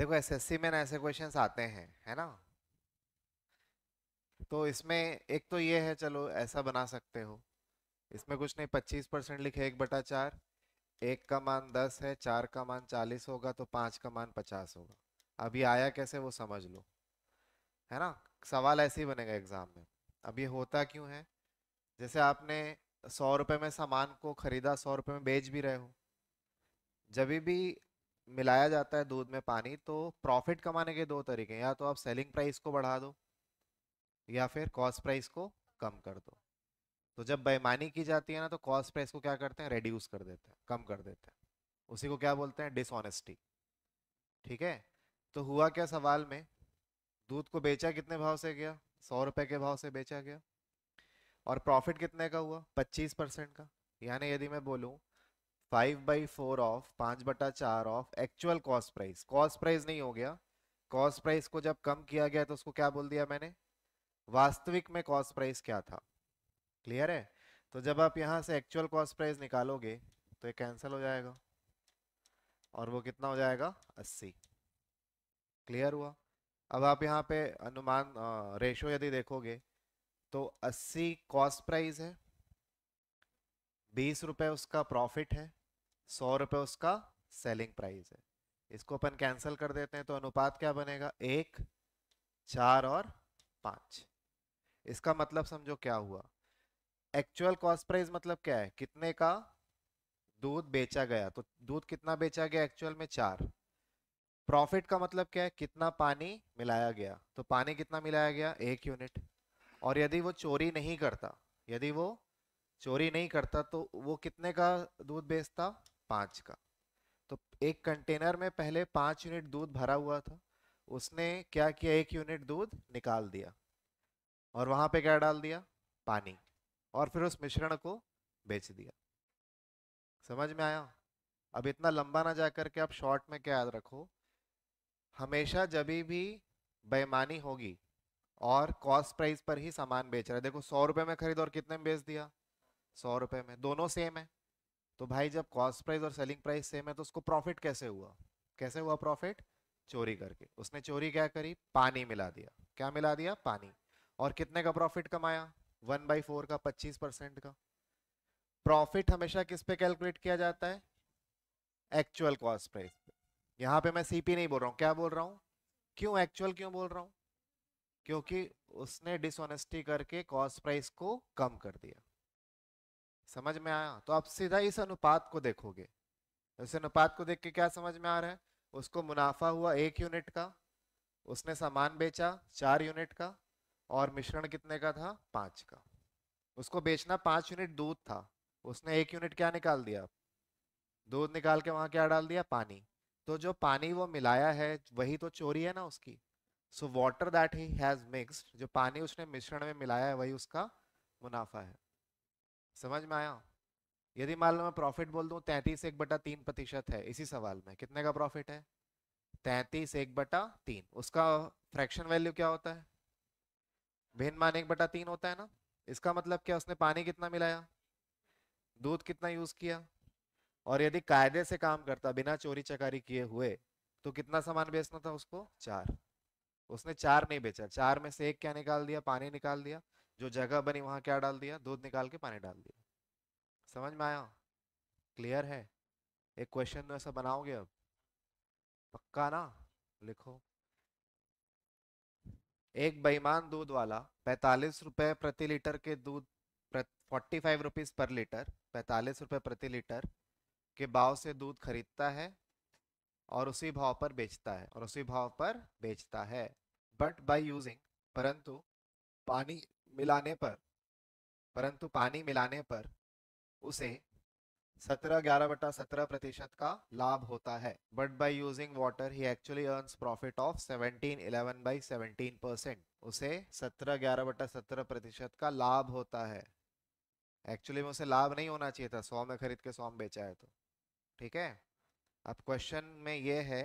देखो एसएससी में ना ऐसे क्वेश्चंस आते हैं है ना तो इसमें एक तो ये है चलो ऐसा बना सकते हो इसमें कुछ नहीं पच्चीस परसेंट लिखे एक बटा चार एक का मान दस है चार का मान चालीस होगा तो पांच का मान पचास होगा अभी आया कैसे वो समझ लो है ना सवाल ऐसे ही बनेगा एग्जाम में अब ये होता क्यों है जैसे आपने सौ रुपये में सामान को खरीदा सौ रुपये में बेच भी रहे हो जब भी मिलाया जाता है दूध में पानी तो प्रॉफिट कमाने के दो तरीके हैं या तो आप सेलिंग प्राइस को बढ़ा दो या फिर कॉस्ट प्राइस को कम कर दो तो जब बेईमानी की जाती है ना तो कॉस्ट प्राइस को क्या करते हैं रेड्यूस कर देते हैं कम कर देते हैं उसी को क्या बोलते हैं डिसऑनेस्टी ठीक है तो हुआ क्या सवाल में दूध को बेचा कितने भाव से गया सौ रुपये के भाव से बेचा गया और प्रॉफिट कितने का हुआ पच्चीस परसेंट का यानी यदि मैं बोलूँ फाइव बाई फोर ऑफ पाँच बटा चार of actual cost price cost price नहीं हो गया कॉस्ट प्राइस को जब कम किया गया तो उसको क्या बोल दिया मैंने वास्तविक में कॉस्ट प्राइस क्या था क्लियर है तो जब आप यहाँ से एक्चुअल कॉस्ट प्राइस निकालोगे तो ये कैंसिल हो जाएगा और वो कितना हो जाएगा अस्सी क्लियर हुआ अब आप यहाँ पे अनुमान रेशो यदि देखोगे तो अस्सी कॉस्ट प्राइस है बीस रुपये उसका प्रॉफिट है सौ रुपये उसका सेलिंग प्राइस है इसको अपन कैंसिल कर देते हैं तो अनुपात क्या बनेगा एक चार और पाँच इसका मतलब समझो क्या हुआ एक्चुअल कॉस्ट प्राइस मतलब क्या है कितने का दूध बेचा गया तो दूध कितना बेचा गया एक्चुअल में चार प्रॉफिट का मतलब क्या है कितना पानी मिलाया गया तो पानी कितना मिलाया गया एक यूनिट और यदि वो चोरी नहीं करता यदि वो चोरी नहीं करता तो वो कितने का दूध बेचता पाँच का तो एक कंटेनर में पहले पाँच यूनिट दूध भरा हुआ था उसने क्या किया एक यूनिट दूध निकाल दिया और वहाँ पे क्या डाल दिया पानी और फिर उस मिश्रण को बेच दिया समझ में आया अब इतना लंबा ना जा करके आप शॉर्ट में क्या याद रखो हमेशा जब भी बेमानी होगी और कॉस्ट प्राइस पर ही सामान बेच रहा है देखो सौ रुपये में खरीद और कितने में बेच दिया सौ रुपये में दोनों सेम है तो भाई जब कॉस्ट प्राइस और सेलिंग प्राइस सेम है तो उसको प्रॉफिट कैसे हुआ कैसे हुआ प्रॉफिट चोरी करके उसने चोरी क्या करी पानी मिला दिया क्या मिला दिया पानी और कितने का प्रॉफिट कमाया वन बाई फोर का पच्चीस परसेंट का प्रॉफिट हमेशा किस पे कैलकुलेट किया जाता है एक्चुअल कॉस्ट प्राइस पे यहाँ पे मैं सीपी नहीं बोल रहा हूँ क्या बोल रहा हूँ क्यों एक्चुअल क्यों बोल रहा हूँ क्योंकि उसने डिसऑनेस्टी करके कॉस्ट प्राइस को कम कर दिया समझ में आया तो आप सीधा इस अनुपात को देखोगे इस अनुपात को देख के क्या समझ में आ रहा है उसको मुनाफा हुआ एक यूनिट का उसने सामान बेचा चार यूनिट का और मिश्रण कितने का था पांच का उसको बेचना पांच यूनिट दूध था उसने एक यूनिट क्या निकाल दिया दूध निकाल के वहां क्या डाल दिया पानी तो जो पानी वो मिलाया है वही तो चोरी है ना उसकी so water that he has mixed जो पानी उसने मिश्रण में मिलाया है वही उसका मुनाफा है समझ में आया यदि मान लो मैं प्रॉफिट बोल दू तैतीस एक बटा तीन प्रतिशत है इसी सवाल में कितने का प्रॉफिट है तैतीस एक बटा तीन उसका फ्रैक्शन वैल्यू क्या होता है भिन्न मान एक बटा तीन होता है ना इसका मतलब क्या उसने पानी कितना मिलाया दूध कितना यूज किया और यदि कायदे से काम करता बिना चोरी चकारी किए हुए तो कितना सामान बेचना था उसको चार उसने चार नहीं बेचा चार में से एक क्या निकाल दिया पानी निकाल दिया जो जगह बनी वहां क्या डाल दिया दूध निकाल के पानी डाल दिया समझ में आया क्लियर है एक क्वेश्चन ऐसा बनाओगे अब पक्का ना लिखो एक बेईमान दूध वाला पैतालीस रुपए प्रति लीटर के दूध forty five rupees per litre पैतालीस रुपए प्रति लीटर के भाव से दूध खरीदता है और उसी भाव पर बेचता है और उसी भाव पर बेचता है बट बाई यूजिंग परंतु पानी मिलाने पर परंतु पानी मिलाने पर उसे सत्रह ग्यारह बटा सत्रह प्रतिशत का लाभ होता है but by using water he actually earn profit of seventeen eleven by seventeen percent उसे सत्रह ग्यारह बटा सत्रह प्रतिशत का लाभ होता है एक्चुअली में उसे लाभ नहीं होना चाहिए था सौ में खरीद के सौ में बेचा है तो ठीक है अब क्वेश्चन में यह है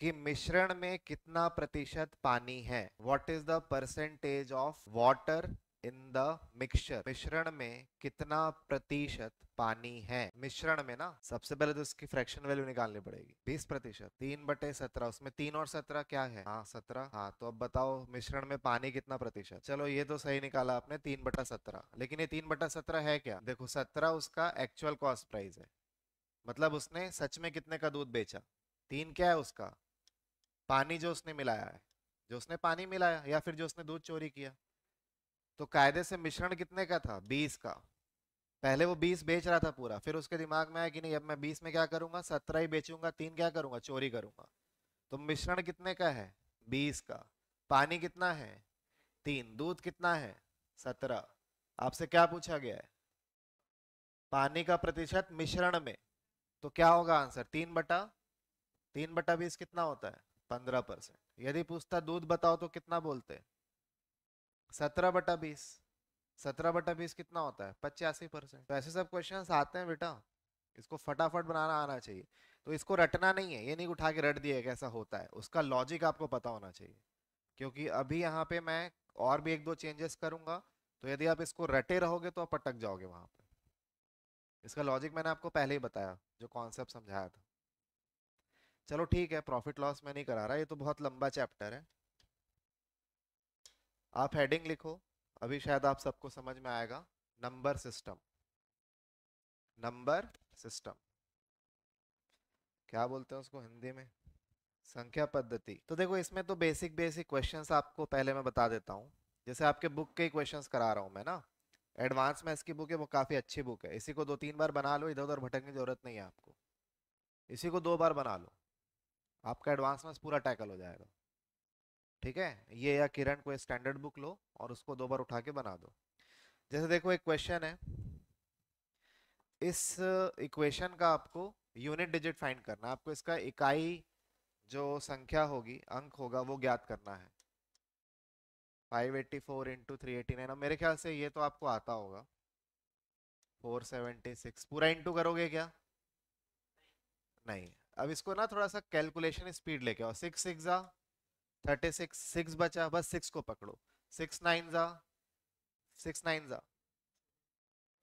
कि मिश्रण में कितना प्रतिशत पानी है what is the percentage of water in the mixture मिश्रण में कितना प्रतिशत पानी है मिश्रण में ना सबसे पहले तो इसकी फ्रैक्शन वैल्यू निकालनी पड़ेगी बीस प्रतिशत तीन बटे सत्रह उसमें तीन और सत्रह क्या है हाँ सत्रह हाँ तो अब बताओ मिश्रण में पानी कितना प्रतिशत चलो ये तो सही निकाला आपने तीन बटा सत्रह लेकिन ये तीन बटा सत्रह है क्या देखो सत्रह उसका एक्चुअल कॉस्ट प्राइस है मतलब उसने सच में कितने का दूध बेचा तीन क्या है उसका पानी जो उसने मिलाया है जो उसने पानी मिलाया या फिर जो उसने दूध चोरी किया तो कायदे से मिश्रण कितने का था बीस का पहले वो बीस बेच रहा था पूरा फिर उसके दिमाग में आया कि नहीं अब मैं बीस में क्या करूंगा सत्रह ही बेचूंगा तीन क्या करूंगा चोरी करूंगा तो मिश्रण कितने का है बीस का पानी कितना है तीन दूध कितना है सत्रह आपसे क्या पूछा गया है पानी का प्रतिशत मिश्रण में तो क्या होगा आंसर तीन बटा तीन बटा बीस कितना होता है पंद्रह परसेंट यदि पूछता दूध बताओ तो कितना बोलते हैं सत्रह बटा बीस सत्रह बटा बीस कितना होता है पचासी परसेंट तो ऐसे सब क्वेश्चन आते हैं बेटा इसको फटाफट बनाना आना चाहिए तो इसको रटना नहीं है ये नहीं उठा के रट दिया कैसा होता है उसका लॉजिक आपको पता होना चाहिए क्योंकि अभी यहाँ पे मैं और भी एक दो चेंजेस करूंगा तो यदि आप इसको रटे रहोगे तो आप पटक जाओगे वहां पे इसका लॉजिक मैंने आपको पहले ही बताया जो कॉन्सेप्ट समझाया था चलो ठीक है प्रॉफिट लॉस मैं नहीं करा रहा ये तो बहुत लंबा चैप्टर है आप हेडिंग लिखो अभी शायद आप सबको समझ में आएगा नंबर सिस्टम नंबर सिस्टम क्या बोलते हैं उसको हिंदी में संख्या पद्धति तो देखो इसमें तो बेसिक बेसिक क्वेश्चंस आपको पहले मैं बता देता हूँ जैसे आपके बुक के ही क्वेश्चंस करा रहा हूँ मैं ना एडवांस में इसकी बुक है वो काफ़ी अच्छी बुक है इसी को दो तीन बार बना लो इधर उधर भटकने की जरूरत नहीं है आपको इसी को दो बार बना लो आपका एडवांस में पूरा टैकल हो जाएगा ठीक है ये या किरण को स्टैंडर्ड बुक लो और उसको दो बार उठा के बना दो जैसे देखो एक क्वेश्चन है इस इक्वेशन का आपको यूनिट डिजिट फाइंड करना आपको इसका इकाई जो संख्या होगी अंक होगा वो ज्ञात करना है 584 eighty four into three eighty nine मेरे ख्याल से ये तो आपको आता होगा 476 पूरा इंटू करोगे क्या नहीं अब इसको ना थोड़ा सा कैलकुलेशन स्पीड लेके आओ six six thirty six six बचा बस सिक्स को पकड़ो सिक्स नाइन जा सिक्स नाइन जा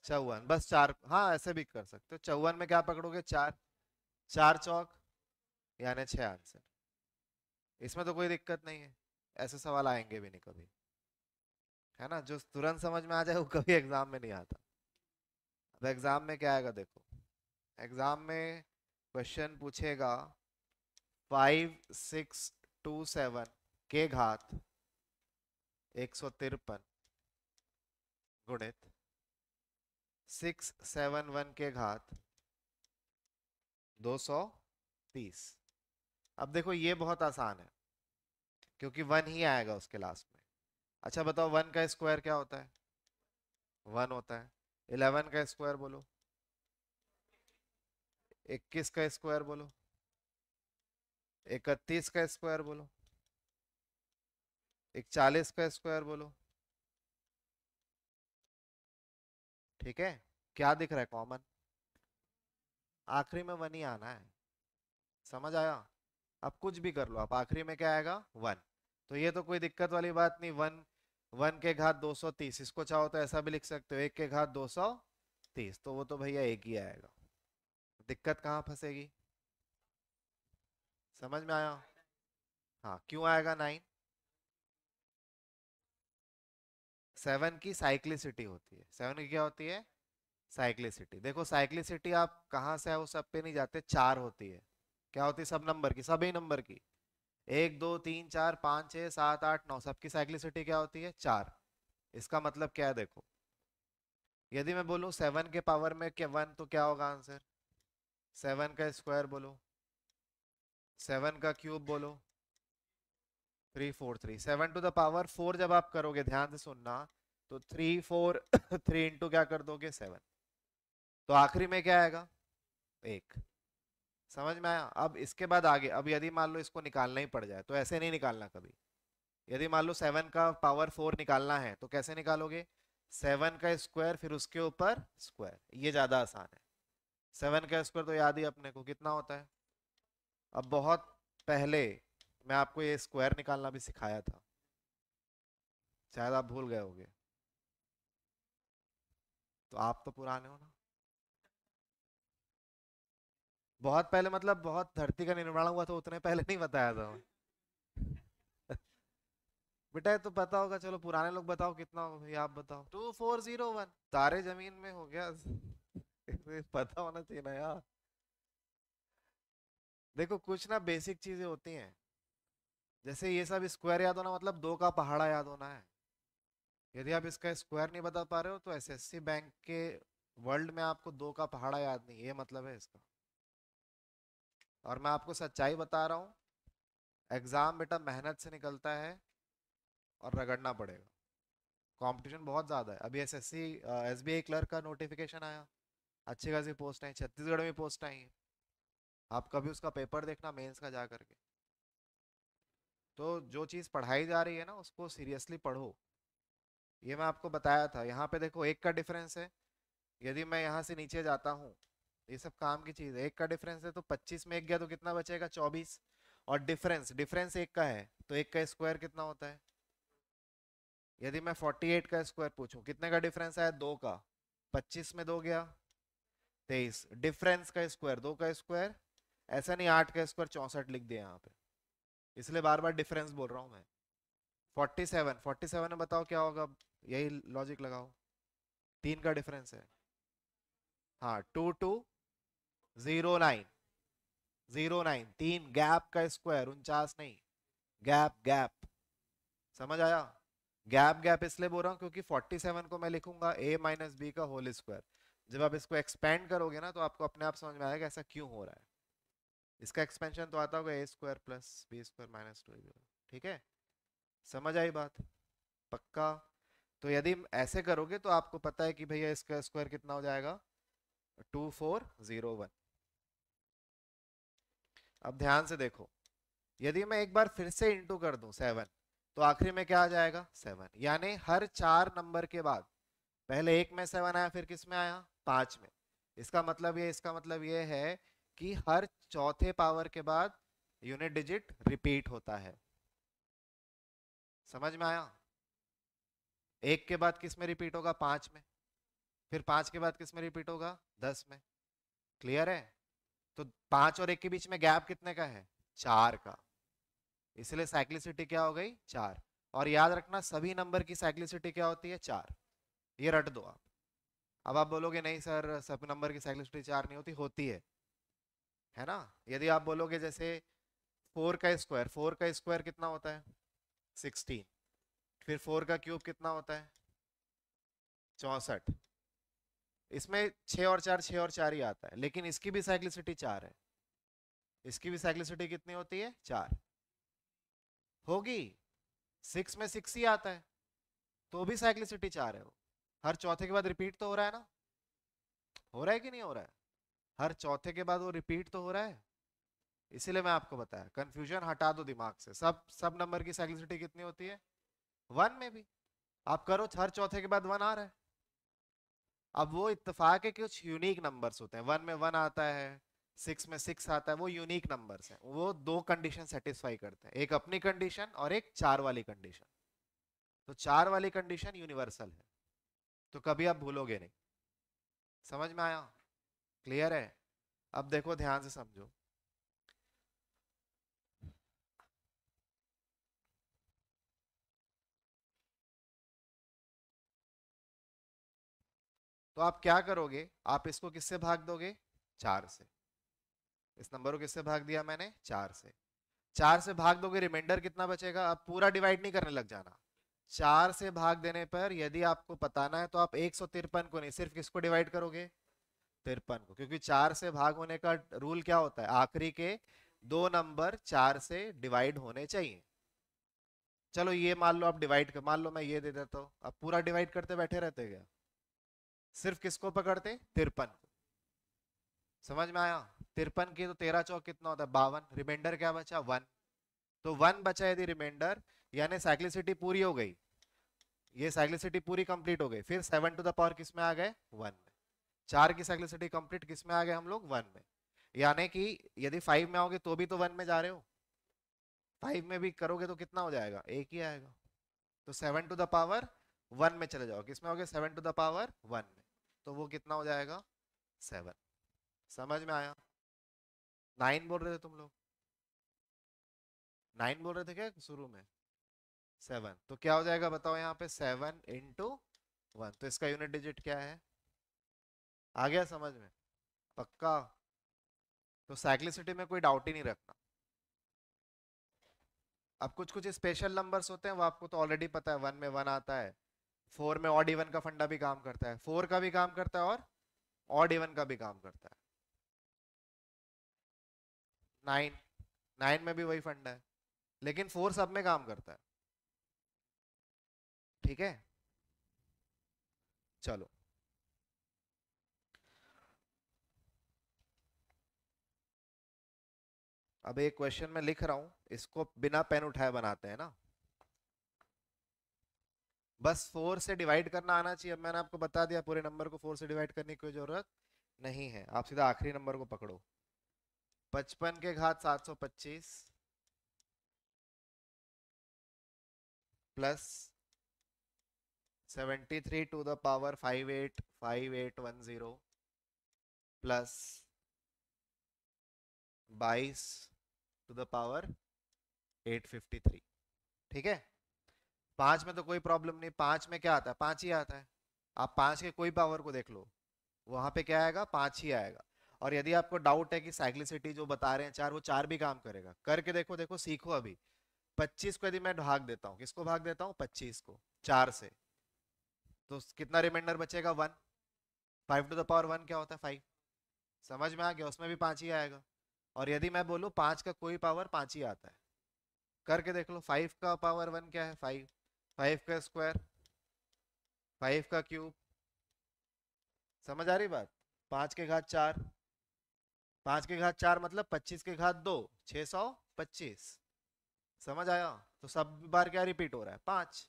चौवन बस चार हाँ ऐसे भी कर सकते हो चौवन में क्या पकड़ोगे चार चार चौक यानी छः आंसर इसमें तो कोई दिक्कत नहीं है ऐसे सवाल आएंगे भी नहीं कभी है ना जो तुरंत समझ में आ जाए वो कभी एग्जाम में नहीं आता अब एग्जाम में क्या आएगा देखो एग्जाम में क्वेश्चन पूछेगा फाइव सिक्स टू सेवन के घात एक सौ तिरपन गुणित सिक्स सेवन वन के घात दो सौ तीस अब देखो ये बहुत आसान है क्योंकि वन ही आएगा उसके लास्ट में अच्छा बताओ वन का स्क्वायर क्या होता है वन होता है इलेवन का स्क्वायर बोलो इक्कीस का स्क्वायर बोलो इकतीस का स्क्वायर बोलो एक चालीस का स्क्वायर बोलो ठीक है क्या दिख रहा है कॉमन आखिरी में वन ही आना है समझ आया अब कुछ भी कर लो आप आखिरी में क्या आएगा वन तो ये तो कोई दिक्कत वाली बात नहीं वन वन के घात 230 इसको चाहो तो ऐसा भी लिख सकते हो एक के घात 230 तो वो तो भैया एक ही आएगा दिक्कत कहाँ फंसेगी समझ में आया हाँ क्यों आएगा नाइन सेवन की साइक्लिसिटी होती है सेवन की क्या होती है साइक्लिसिटी देखो साइक्लिसिटी आप कहाँ से है वो सब पे नहीं जाते चार होती है क्या होती है सब नंबर की सभी नंबर की एक दो तीन चार पाँच छः सात आठ नौ सबकी साइक्लिसिटी क्या होती है चार इसका मतलब क्या है देखो यदि मैं बोलूँ सेवन के पावर में क्या वन तो क्या होगा आंसर सेवन का स्क्वायर बोलो सेवन का क्यूब बोलो three four three seven to the power four जब आप करोगे ध्यान से सुनना तो थ्री फोर थ्री इंटू क्या कर दोगे सेवन तो आखिरी में क्या आएगा एक समझ में आया अब इसके बाद आगे अब यदि मान लो इसको निकालना ही पड़ जाए तो ऐसे नहीं निकालना कभी यदि मान लो सेवन का पावर फोर निकालना है तो कैसे निकालोगे सेवन का स्क्वायर फिर उसके ऊपर स्क्वायर ये ज्यादा आसान है सेवन का स्क्वायर तो याद ही अपने को कितना होता है अब बहुत पहले मैं आपको ये स्क्वायर निकालना भी सिखाया था शायद आप भूल गए होंगे तो आप तो पुराने हो ना बहुत पहले मतलब बहुत धरती का निर्माण हुआ था उतने पहले नहीं बताया था बेटा तो पता होगा चलो पुराने लोग बताओ कितना होगा आप बताओ टू फोर जीरो वन तारे जमीन में हो गया पता होना चाहिए ना यार देखो कुछ ना बेसिक चीजें होती हैं जैसे ये सब स्क्वायर याद होना मतलब दो का पहाड़ा याद होना है यदि आप इसका स्क्वायर नहीं बता पा रहे हो तो एसएससी बैंक के वर्ल्ड में आपको दो का पहाड़ा याद नहीं ये मतलब है इसका और मैं आपको सच्चाई बता रहा हूँ एग्जाम बेटा मेहनत से निकलता है और रगड़ना पड़ेगा कंपटीशन बहुत ज़्यादा है अभी बी आई क्लर्क का नोटिफिकेशन आया अच्छी खासी पोस्ट आई छत्तीसगढ़ में पोस्ट आई है आप कभी उसका पेपर देखना मेंस का जा करके तो जो चीज़ पढ़ाई जा रही है ना उसको सीरियसली पढ़ो ये मैं आपको बताया था यहाँ पे देखो एक का डिफरेंस है यदि मैं यहाँ से नीचे जाता हूँ ये सब काम की चीज़ है एक का डिफरेंस है तो 25 में एक गया तो कितना बचेगा 24 और डिफरेंस डिफरेंस एक का है तो एक का स्क्वायर कितना होता है यदि मैं 48 का स्क्वायर पूछूं कितने का डिफरेंस आया दो का 25 में दो गया 23 डिफरेंस का स्क्वायर दो का स्क्वायर ऐसा नहीं आठ का स्क्वायर चौसठ लिख दिया यहाँ पे इसलिए बार बार डिफरेंस बोल रहा हूँ मैं फोर्टी सेवन फोर्टी सेवन में बताओ क्या होगा यही लॉजिक लगाओ तीन का डिफरेंस है हाँ two two zero nine zero nine तीन गैप का स्क्वायर उनचास नहीं गैप गैप समझ आया गैप गैप इसलिए बोल रहा हूँ क्योंकि फोर्टी सेवन को मैं लिखूंगा ए माइनस बी का होल स्क्वायर जब आप इसको एक्सपेंड करोगे ना तो आपको अपने आप समझ में आएगा ऐसा क्यों हो रहा है इसका एक्सपेंशन तो आता होगा A square plus B square minus two ठीक है समझ आई बात पक्का तो यदि ऐसे करोगे तो आपको पता है कि भैया इसका स्क्वायर कितना हो जाएगा टू फोर जीरो वन अब ध्यान से देखो यदि मैं एक बार फिर से इंटू कर दूं सेवन तो आखिरी में क्या आ जाएगा सेवन यानी हर चार नंबर के बाद पहले एक में सेवन आया फिर किस में आया पांच में इसका मतलब ये इसका मतलब ये है कि हर चौथे पावर के बाद यूनिट डिजिट रिपीट होता है समझ में आया एक के बाद किस में रिपीट होगा पांच में फिर पांच के बाद किस में रिपीट होगा दस में क्लियर है तो पांच और एक के बीच में गैप कितने का है चार का इसलिए साइक्लिसिटी क्या हो गई चार और याद रखना सभी नंबर की साइक्लिसिटी क्या होती है चार ये रट दो आप अब आप बोलोगे नहीं सर सभी नंबर की साइक्लिसिटी चार नहीं होती होती है है ना यदि आप बोलोगे जैसे फोर का स्क्वायर फोर का स्क्वायर कितना होता है सिक्सटीन फिर फोर का क्यूब कितना होता है चौसठ इसमें छ और चार छ और चार ही आता है लेकिन इसकी भी साइक्लिसिटी चार है इसकी भी साइक्लिसिटी कितनी होती है चार होगी सिक्स में सिक्स ही आता है तो भी साइक्लिसिटी चार है वो हर चौथे के बाद रिपीट तो हो रहा है ना हो रहा है कि नहीं हो रहा है हर चौथे के बाद वो रिपीट तो हो रहा है इसीलिए मैं आपको बताया कंफ्यूजन हटा दो दिमाग से सब सब नंबर की साइक्लिसिटी कितनी होती है वन में भी आप करो हर चौथे के बाद वन आ रहा है अब वो इतफाक के कुछ यूनिक नंबर्स होते हैं वन में वन आता है सिक्स में सिक्स आता है वो यूनिक नंबर्स हैं वो दो कंडीशन सेटिस्फाई करते हैं एक अपनी कंडीशन और एक चार वाली कंडीशन तो चार वाली कंडीशन यूनिवर्सल है तो कभी आप भूलोगे नहीं समझ में आया क्लियर है अब देखो ध्यान से समझो तो आप क्या करोगे आप इसको किससे भाग दोगे चार से इस नंबर को किससे भाग दिया मैंने चार से चार से भाग दोगे रिमाइंडर कितना बचेगा अब पूरा डिवाइड नहीं करने लग जाना चार से भाग देने पर यदि आपको पताना है तो आप एक सौ तिरपन को नहीं सिर्फ किसको डिवाइड करोगे तिरपन को क्योंकि चार से भाग होने का रूल क्या होता है आखिरी के दो नंबर चार से डिवाइड होने चाहिए चलो ये मान लो आप डिवाइड कर मान लो मैं ये दे देता हूँ आप पूरा डिवाइड करते बैठे रहते क्या सिर्फ किसको पकड़ते तिरपन को समझ में आया तिरपन की तो तेरह चौक कितना होता है बावन रिमाइंडर क्या बचा वन तो वन बचा यदि रिमाइंडर यानी साइक्लिसिटी पूरी हो गई ये साइक्लिसिटी पूरी कंप्लीट हो गई फिर सेवन टू द पावर किस में आ गए वन में चार की साइक्लिसिटी कंप्लीट किस में आ गए हम लोग वन में यानी कि यदि फाइव में आओगे तो भी तो वन में जा रहे हो फाइव में भी करोगे तो कितना हो जाएगा एक ही आएगा तो seven to the power one में चले जाओ किस हो आओगे seven to the power one में तो वो कितना हो जाएगा सेवन समझ में आया नाइन बोल रहे थे तुम लोग नाइन बोल रहे थे क्या शुरू में सेवन तो क्या हो जाएगा बताओ यहाँ पे सेवन इंटू वन तो इसका यूनिट डिजिट क्या है आ गया समझ में पक्का तो साइक्लिसिटी में कोई डाउट ही नहीं रखना अब कुछ कुछ स्पेशल नंबर्स होते हैं वो आपको तो ऑलरेडी पता है वन में वन आता है फोर में ऑड इवन का फंडा भी काम करता है फोर का भी काम करता है और ऑड इवन का भी काम करता है नाइन नाइन में भी वही फंडा है लेकिन फोर सब में काम करता है ठीक है चलो अब एक क्वेश्चन में लिख रहा हूं इसको बिना पेन उठाए बनाते हैं ना बस फोर से डिवाइड करना आना चाहिए अब मैंने आपको बता दिया पूरे नंबर को फोर से डिवाइड करने की कोई जरूरत नहीं है आप सीधा आखिरी नंबर को पकड़ो पचपन के घात सात सौ पच्चीस plus seventy three to the power five eight five eight one zero plus बाईस टू द पावर 853 ठीक है पांच में तो कोई प्रॉब्लम नहीं पांच में क्या आता है पांच ही आता है आप पांच के कोई पावर को देख लो वहां पे क्या आएगा पांच ही आएगा और यदि आपको डाउट है कि साइक्लिसिटी जो बता रहे हैं चार वो चार भी काम करेगा करके देखो देखो सीखो अभी पच्चीस को यदि मैं भाग देता हूँ किसको भाग देता हूँ पच्चीस को चार से तो कितना रिमाइंडर बचेगा one five to the power one क्या होता है फाइव समझ में आ गया उसमें भी पांच ही आएगा और यदि मैं बोलूँ पाँच का कोई पावर पाँच ही आता है करके देख लो फाइव का पावर वन क्या है फाइव फाइव का स्क्वायर फाइव का क्यूब समझ आ रही बात पाँच के घात चार पाँच के घात चार मतलब पच्चीस के घात दो छः सौ पच्चीस समझ आया तो सब बार क्या रिपीट हो रहा है पाँच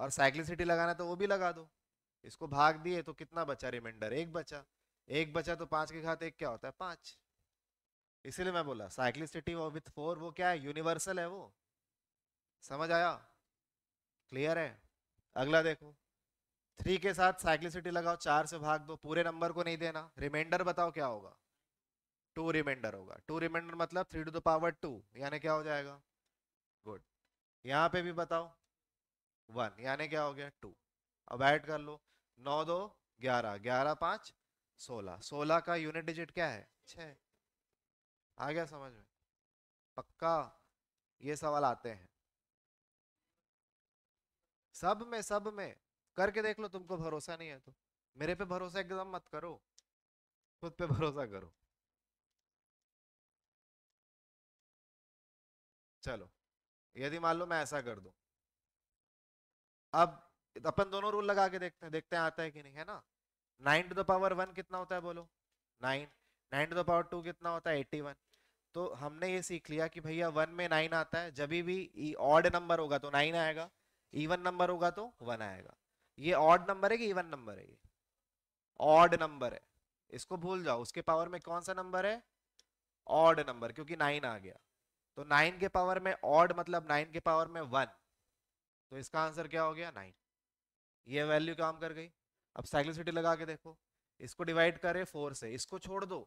और साइक्लिसिटी लगाना तो वो भी लगा दो इसको भाग दिए तो कितना बचा रिमाइंडर एक बचा एक बचा तो पाँच के घात एक क्या होता है पाँच इसीलिए मैं बोला साइक्लिसिटी विथ फोर वो क्या है यूनिवर्सल है वो समझ आया क्लियर है अगला देखो थ्री के साथ साइक्लिसिटी लगाओ चार से भाग दो पूरे नंबर को नहीं देना रिमाइंडर बताओ क्या होगा टू रिमाइंडर होगा टू रिमाइंडर मतलब three to the power two यानी क्या हो जाएगा गुड यहाँ पे भी बताओ वन यानी क्या हो गया टू अब ऐड कर लो नौ दो ग्यारह ग्यारह पाँच सोलह सोलह का यूनिट डिजिट क्या है छः आ गया समझ में पक्का ये सवाल आते हैं सब में सब में करके देख लो तुमको भरोसा नहीं है तो मेरे पे भरोसा एकदम मत करो खुद पे भरोसा करो चलो यदि मान लो मैं ऐसा कर दू अब अपन दोनों रूल लगा के देखते हैं देखते हैं आता है कि नहीं है ना nine to the power one कितना होता है बोलो nine nine to the power two कितना होता है एट्टी वन तो हमने ये सीख लिया कि भैया वन में नाइन आता है जब भी ऑड नंबर होगा तो नाइन आएगा इवन नंबर होगा तो वन आएगा ये ऑड नंबर है कि इवन नंबर है ये ऑड नंबर है इसको भूल जाओ उसके पावर में कौन सा नंबर है ऑड नंबर क्योंकि नाइन आ गया तो नाइन के पावर में ऑड मतलब नाइन के पावर में वन तो इसका आंसर क्या हो गया नाइन ये वैल्यू काम कर गई अब साइक्लिसिटी लगा के देखो इसको डिवाइड करे फोर से इसको छोड़ दो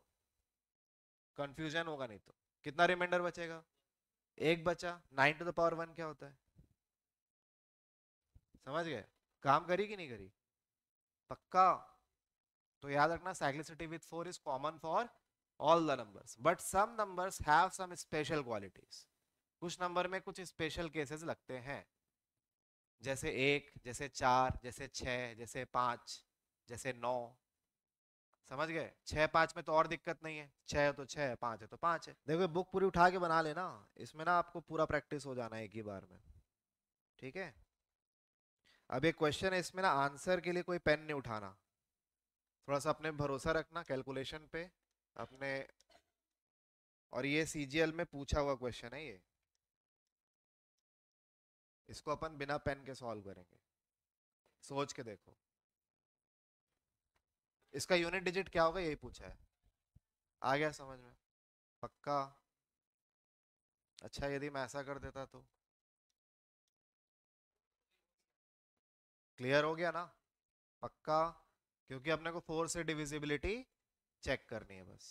कंफ्यूजन होगा नहीं तो कितना रिमाइंडर बचेगा एक बचा nine to the power one क्या होता है समझ गए काम करी कि नहीं करी पक्का तो याद रखना cyclicity with four is common for all the numbers but some numbers have some special qualities कुछ नंबर में कुछ स्पेशल केसेस लगते हैं जैसे एक जैसे चार जैसे छः जैसे पाँच जैसे नौ समझ गए छह पांच में तो और दिक्कत नहीं है छह तो छह पांच है तो पांच है देखो बुक पूरी उठा के बना लेना इसमें ना आपको पूरा प्रैक्टिस हो जाना है एक ही बार में ठीक है अब एक क्वेश्चन है इसमें ना आंसर के लिए कोई पेन नहीं उठाना थोड़ा सा अपने भरोसा रखना कैलकुलेशन पे अपने और ये सीजीएल में पूछा हुआ क्वेश्चन है ये इसको अपन बिना पेन के सॉल्व करेंगे सोच के देखो इसका यूनिट डिजिट क्या होगा यही पूछा है आ गया समझ में पक्का अच्छा यदि मैं ऐसा कर देता तो क्लियर हो गया ना पक्का क्योंकि अपने को फोर से डिविजिबिलिटी चेक करनी है बस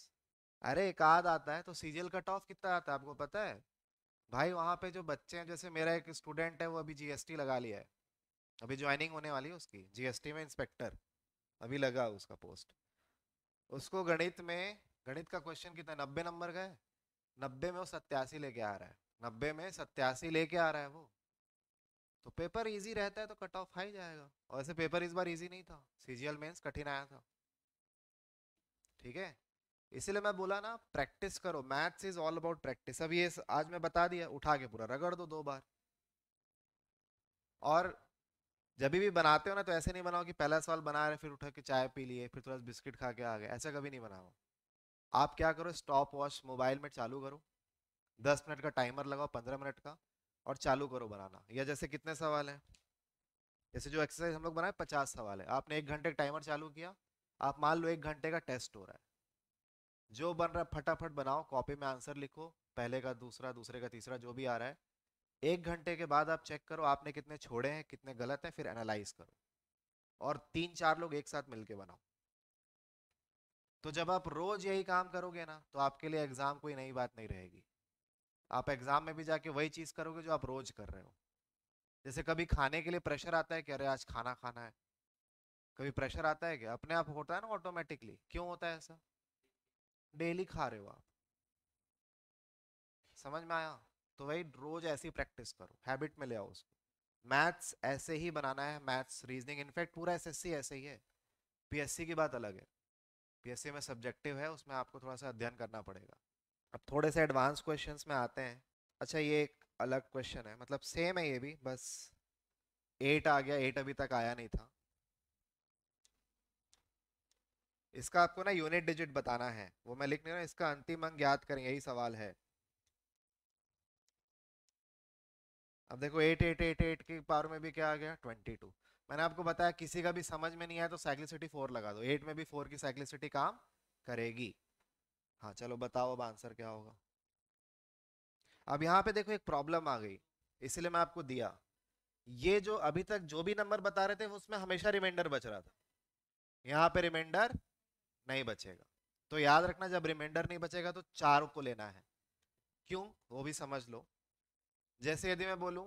अरे एक आध आता है तो सीजियल कट ऑफ कितना आता है आपको पता है भाई वहाँ पे जो बच्चे हैं जैसे मेरा एक स्टूडेंट है वो अभी जीएसटी लगा लिया है अभी ज्वाइनिंग होने वाली है उसकी जीएसटी में इंस्पेक्टर अभी लगा उसका पोस्ट उसको गणित में गणित का क्वेश्चन कितना नब्बे नंबर का है नब्बे में वो सत्यासी लेके आ रहा है नब्बे में सत्यासी लेके आ रहा है वो तो पेपर इजी रहता है तो कट ऑफ हाई जाएगा और ऐसे पेपर इस बार इजी नहीं था सीजीएल मेंस कठिन आया था ठीक है इसीलिए मैं बोला ना प्रैक्टिस करो maths is all about practice अब ये आज मैं बता दिया उठा के पूरा रगड़ दो दो बार और जब भी बनाते हो ना तो ऐसे नहीं बनाओ कि पहला सवाल बना रहे फिर उठा के चाय पी लिए फिर थोड़ा बिस्किट खा के आ गए ऐसा कभी नहीं बनाओ आप क्या करो स्टॉप वॉच मोबाइल में चालू करो दस मिनट का टाइमर लगाओ पंद्रह मिनट का और चालू करो बनाना या जैसे कितने सवाल हैं जैसे जो एक्सरसाइज हम लोग बनाए पचास सवाल है आपने एक घंटे का टाइमर चालू किया आप मान लो एक घंटे का टेस्ट हो रहा है जो बन रहा है फटाफट बनाओ कॉपी में आंसर लिखो पहले का दूसरा दूसरे का तीसरा जो भी आ रहा है एक घंटे के बाद आप चेक करो आपने कितने छोड़े हैं कितने गलत हैं फिर एनालाइज करो और तीन चार लोग एक साथ मिलके बनाओ तो जब आप रोज यही काम करोगे ना तो आपके लिए एग्जाम कोई नई बात नहीं रहेगी आप एग्जाम में भी जाके वही चीज करोगे जो आप रोज कर रहे हो जैसे कभी खाने के लिए प्रेशर आता है कि अरे आज खाना खाना है कभी प्रेशर आता है कि अपने आप होता है ना ऑटोमेटिकली क्यों होता है ऐसा डेली खा रहे हो आप समझ में आया तो भाई रोज ऐसी प्रैक्टिस करो हैबिट में ले आओ उसको मैथ्स ऐसे ही बनाना है मैथ्स रीजनिंग इनफैक्ट पूरा एसएससी ऐसे ही है पीएससी की बात अलग है पीएससी में सब्जेक्टिव है उसमें आपको थोड़ा सा अध्ययन करना पड़ेगा अब थोड़े से एडवांस क्वेश्चन में आते हैं अच्छा ये एक अलग क्वेश्चन है मतलब सेम है ये भी बस एट आ गया एट अभी तक आया नहीं था इसका आपको ना यूनिट डिजिट बताना है वो मैं लिख नहीं रहा इसका अंतिम अंक याद करें यही सवाल है अब देखो एट एट एट एट की पावर में भी क्या आ गया ट्वेंटी टू मैंने आपको बताया किसी का भी समझ में नहीं आया तो साइक्लिसिटी फोर लगा दो एट में भी फोर की साइक्लिसिटी काम करेगी हाँ चलो बताओ अब आंसर क्या होगा अब यहाँ पे देखो एक प्रॉब्लम आ गई इसलिए मैं आपको दिया ये जो अभी तक जो भी नंबर बता रहे थे उसमें हमेशा रिमाइंडर बच रहा था यहाँ पे रिमाइंडर नहीं बचेगा तो याद रखना जब रिमाइंडर नहीं बचेगा तो चार को लेना है क्यों वो भी समझ लो जैसे यदि मैं बोलूं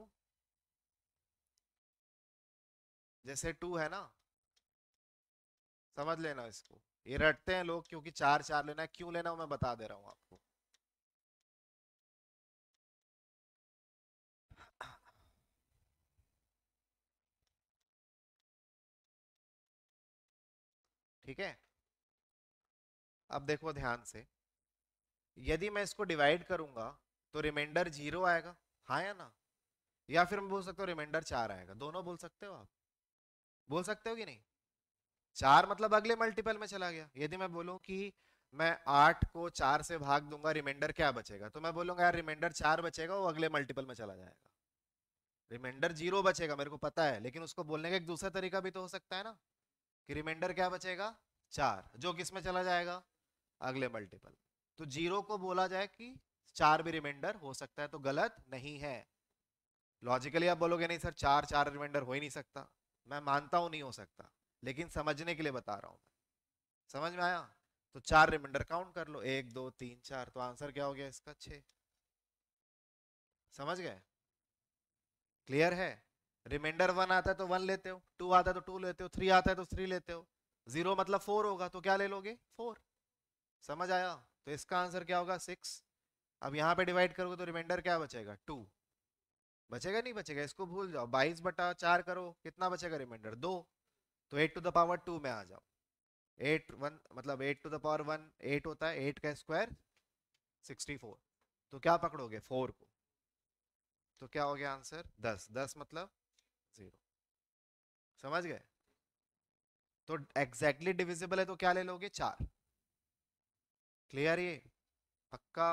जैसे टू है ना समझ लेना इसको ये रटते हैं लोग क्योंकि चार चार लेना है क्यों लेना हो मैं बता दे रहा हूं आपको ठीक है अब देखो ध्यान से यदि मैं इसको डिवाइड करूंगा तो रिमाइंडर जीरो आएगा हाँ या ना या फिर मैं बोल सकता हूँ रिमाइंडर चार आएगा दोनों बोल सकते हो आप बोल सकते हो कि नहीं चार मतलब अगले मल्टीपल में चला गया यदि मैं बोलूँ कि मैं आठ को चार से भाग दूंगा रिमाइंडर क्या बचेगा तो मैं बोलूंगा यार रिमाइंडर चार बचेगा वो अगले मल्टीपल में चला जाएगा रिमाइंडर जीरो बचेगा मेरे को पता है लेकिन उसको बोलने का एक दूसरा तरीका भी तो हो सकता है ना कि रिमाइंडर क्या बचेगा चार जो किस में चला जाएगा अगले मल्टीपल तो जीरो को बोला जाए कि चार भी रिमाइंडर हो सकता है तो गलत नहीं है लॉजिकली आप बोलोगे नहीं सर चार चार रिमाइंडर हो ही नहीं सकता मैं मानता हूं नहीं हो सकता लेकिन समझने के लिए बता रहा हूं समझ में आया तो चार रिमाइंडर काउंट कर लो एक दो तीन चार तो आंसर क्या हो गया इसका छे समझ गए क्लियर है रिमाइंडर वन आता है तो वन लेते हो टू आता है तो टू लेते हो थ्री आता है तो थ्री लेते हो जीरो मतलब फोर होगा तो क्या ले लोगे फोर समझ आया तो इसका आंसर क्या होगा सिक्स अब यहाँ पे डिवाइड करोगे तो रिमाइंडर क्या बचेगा टू बचेगा नहीं बचेगा इसको भूल जाओ बाईस बटा चार करो कितना बचेगा रिमाइंडर दो तो eight to the power two में आ जाओ एट वन मतलब eight to the power one eight होता है एट का स्क्वायर सिक्सटी फोर तो क्या पकड़ोगे फोर को तो क्या हो गया आंसर दस दस मतलब जीरो समझ गए तो एग्जैक्टली डिविजिबल है तो क्या ले लोगे चार क्लियर ये पक्का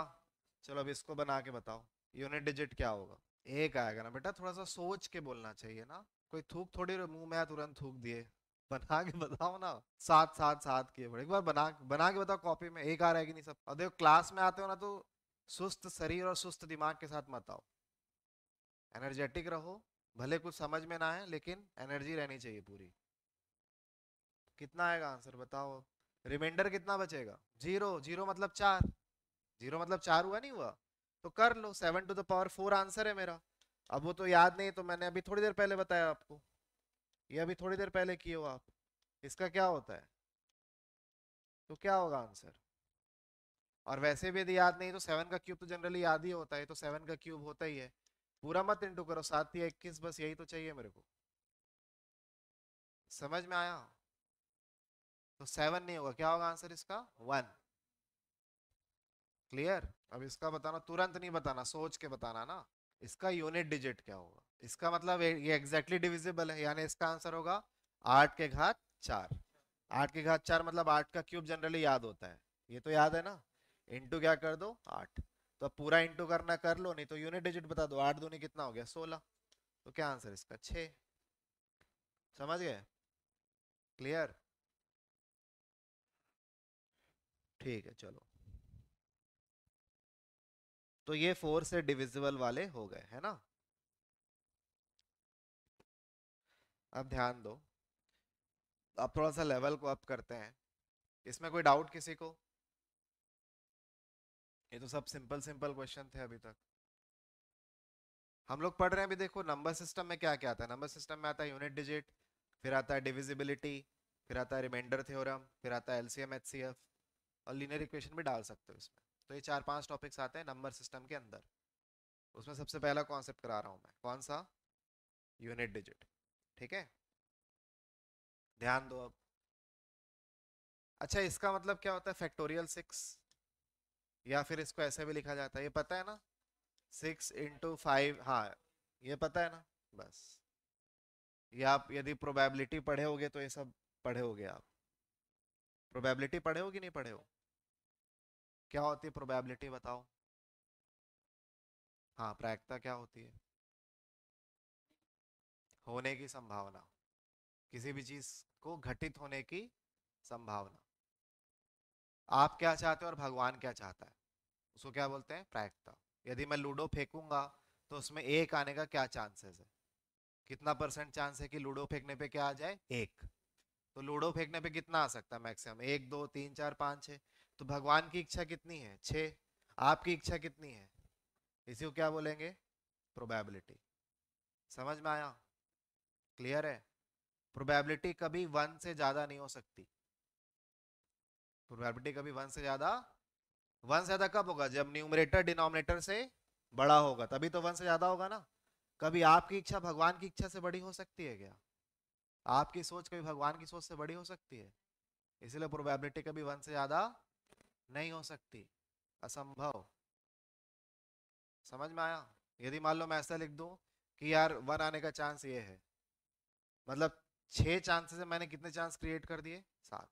चलो अब इसको बना के बताओ यूनिट डिजिट क्या होगा एक आएगा ना बेटा थोड़ा सा सोच के बोलना चाहिए ना कोई थूक थोड़ी मुंह में तुरंत थूक दिए बना के बताओ ना सात सात सात किए बड़े एक बार बना बना के बताओ कॉपी में एक आ रहा है कि नहीं सब और देखो क्लास में आते हो ना तो सुस्त शरीर और सुस्त दिमाग के साथ मत आओ एनर्जेटिक रहो भले कुछ समझ में ना आए लेकिन एनर्जी रहनी चाहिए पूरी कितना आएगा आंसर बताओ रिमाइंडर कितना बचेगा जीरो जीरो मतलब चार जीरो मतलब चार हुआ नहीं हुआ तो कर लो seven to the power four answer है मेरा अब वो तो याद नहीं तो मैंने अभी थोड़ी देर पहले बताया आपको ये अभी थोड़ी देर पहले किए हो आप इसका क्या होता है तो क्या होगा आंसर और वैसे भी यदि याद नहीं तो सेवन का क्यूब तो जनरली याद ही होता है तो सेवन का क्यूब होता ही है पूरा मत इंटू करो सात या इक्कीस बस यही तो चाहिए मेरे को समझ में आया तो सेवन नहीं होगा क्या होगा आंसर इसका वन क्लियर अब इसका बताना तुरंत नहीं बताना सोच के बताना ना इसका यूनिट डिजिट क्या होगा इसका मतलब ये एग्जैक्टली डिविजिबल है यानी इसका आंसर होगा आठ के घात चार आठ के घात चार मतलब आठ का क्यूब जनरली याद होता है ये तो याद है ना इंटू क्या कर दो आठ तो अब पूरा इंटू करना कर लो नहीं तो यूनिट डिजिट बता दो आठ नहीं कितना हो गया सोलह तो क्या आंसर इसका छ समझ गए क्लियर ठीक है चलो तो ये फोर से डिविजिबल वाले हो गए है ना अब ध्यान दो अब थोड़ा सा लेवल को अप करते हैं इसमें कोई डाउट किसी को ये तो सब सिंपल सिंपल क्वेश्चन थे अभी तक हम लोग पढ़ रहे हैं अभी देखो नंबर सिस्टम में क्या क्या आता है नंबर सिस्टम में आता है यूनिट डिजिट फिर आता है डिविजिबिलिटी फिर आता है रिमाइंडर थ्योरम फिर आता है एलसीएम एचसीएफ और लीनियर इक्वेशन भी डाल सकते हो इसमें तो ये चार पांच टॉपिक्स आते हैं नंबर सिस्टम के अंदर उसमें सबसे पहला कॉन्सेप्ट करा रहा हूँ मैं कौन सा यूनिट डिजिट ठीक है ध्यान दो अब अच्छा इसका मतलब क्या होता है फैक्टोरियल सिक्स या फिर इसको ऐसे भी लिखा जाता है ये पता है ना सिक्स इंटू फाइव हाँ ये पता है ना बस ये आप यदि प्रोबेबिलिटी पढ़े होगे तो ये सब पढ़े होगे आप प्रोबेबिलिटी पढ़े हो कि नहीं पढ़े हो क्या होती है प्रोबेबिलिटी बताओ हाँ प्रायिकता क्या होती है होने की संभावना किसी भी चीज को घटित होने की संभावना आप क्या चाहते हो और भगवान क्या चाहता है उसको क्या बोलते हैं प्रायिकता यदि मैं लूडो फेंकूंगा तो उसमें एक आने का क्या चांसेस है कितना परसेंट चांस है कि लूडो फेंकने पे क्या आ जाए एक तो लूडो फेंकने पे कितना आ सकता है मैक्सिमम एक दो तीन चार पाँच छः तो भगवान की इच्छा कितनी है छे आपकी इच्छा कितनी है इसी को क्या बोलेंगे प्रोबेबिलिटी समझ में आया क्लियर है प्रोबेबिलिटी कभी वन से ज्यादा नहीं हो सकती प्रोबेबिलिटी कभी वन से ज्यादा वन से ज्यादा कब होगा जब न्यूमरेटर डिनोमिनेटर से बड़ा होगा तभी तो वन से ज्यादा होगा ना कभी आपकी इच्छा भगवान की इच्छा से बड़ी हो सकती है क्या आपकी सोच कभी भगवान की सोच से बड़ी हो सकती है इसलिए प्रोबेबिलिटी कभी वन से ज्यादा नहीं हो सकती असंभव समझ में आया यदि मान लो मैं ऐसा लिख दूं कि यार वन आने का चांस ये है मतलब छह चांसेस से मैंने कितने चांस क्रिएट कर दिए सात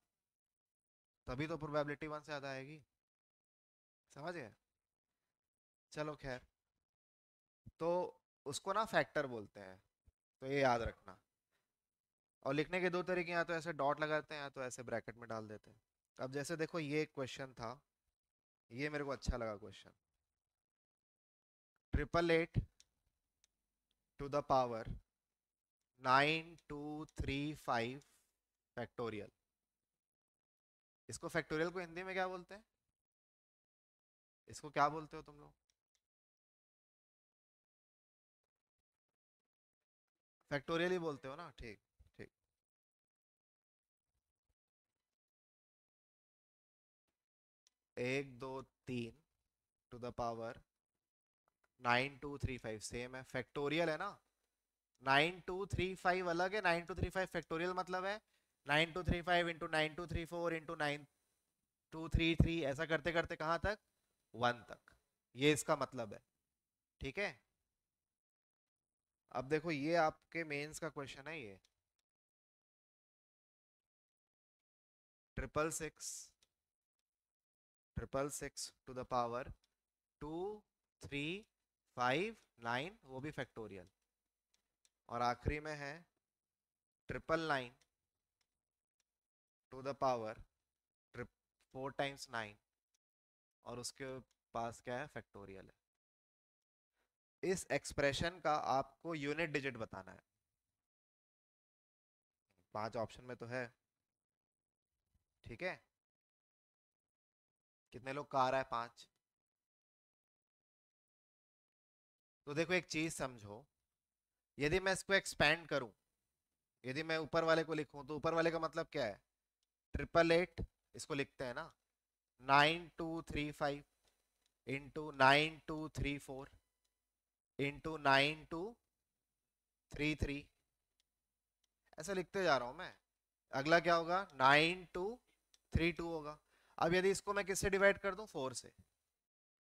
तभी तो प्रोबेबिलिटी वन से ज्यादा आएगी समझ गए चलो खैर तो उसको ना फैक्टर बोलते हैं तो ये याद रखना और लिखने के दो तरीके या तो ऐसे डॉट लगाते हैं या तो ऐसे ब्रैकेट में डाल देते हैं अब जैसे देखो ये क्वेश्चन था ये मेरे को अच्छा लगा question triple eight to the power nine two three five factorial इसको फैक्टोरियल को हिंदी में क्या बोलते हैं इसको क्या बोलते हो तुम लोग फैक्टोरियल ही बोलते हो ना ठीक एक दो तीन to the power nine two three five same है फैक्टोरियल है ना नाइन टू थ्री फाइव अलग है nine two three five factorial मतलब है nine two three five into nine two three four into nine two three three ऐसा करते करते कहाँ तक वन तक ये इसका मतलब है ठीक है अब देखो ये आपके मेंस का क्वेश्चन है ये triple six triple six to the power two three five nine वो भी फैक्टोरियल और आखिरी में है triple nine to the power trip four times nine और उसके पास क्या है फैक्टोरियल है इस एक्सप्रेशन का आपको यूनिट डिजिट बताना है पांच ऑप्शन में तो है ठीक है कितने लोग का आ रहा है पांच तो देखो एक चीज समझो यदि मैं इसको एक्सपेंड करूं यदि मैं ऊपर वाले को लिखूं तो ऊपर वाले का मतलब क्या है ट्रिपल एट इसको लिखते हैं ना nine two three five into nine two three four into nine two three three ऐसा लिखते जा रहा हूं मैं अगला क्या होगा नाइन टू थ्री टू होगा अब यदि इसको मैं किससे डिवाइड कर दूं फोर से